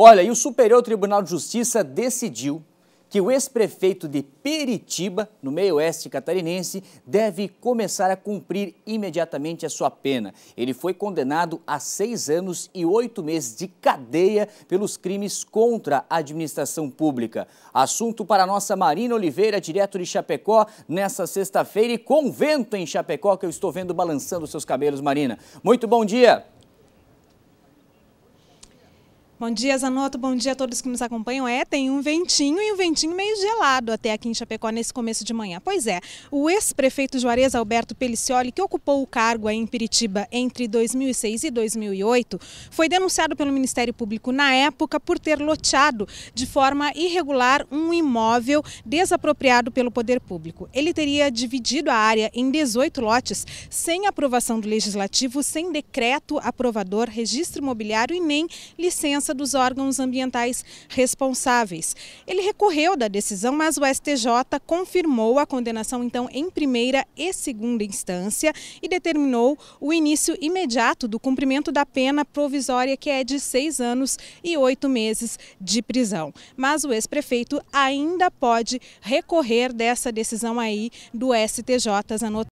Olha, e o Superior Tribunal de Justiça decidiu que o ex-prefeito de Peritiba, no meio-oeste catarinense, deve começar a cumprir imediatamente a sua pena. Ele foi condenado a seis anos e oito meses de cadeia pelos crimes contra a administração pública. Assunto para a nossa Marina Oliveira, direto de Chapecó, nessa sexta-feira e com vento em Chapecó que eu estou vendo balançando seus cabelos, Marina. Muito bom dia! Bom dia, Zanotto. Bom dia a todos que nos acompanham. É, tem um ventinho e um ventinho meio gelado até aqui em Chapecó nesse começo de manhã. Pois é, o ex-prefeito Juarez Alberto Pelicioli, que ocupou o cargo em Piritiba entre 2006 e 2008, foi denunciado pelo Ministério Público na época por ter loteado de forma irregular um imóvel desapropriado pelo poder público. Ele teria dividido a área em 18 lotes sem aprovação do legislativo, sem decreto aprovador, registro imobiliário e nem licença cobrança dos órgãos ambientais responsáveis. Ele recorreu da decisão, mas o STJ confirmou a condenação então em primeira e segunda instância e determinou o início imediato do cumprimento da pena provisória que é de seis anos e oito meses de prisão. Mas o ex-prefeito ainda pode recorrer dessa decisão aí do STJ, anotado.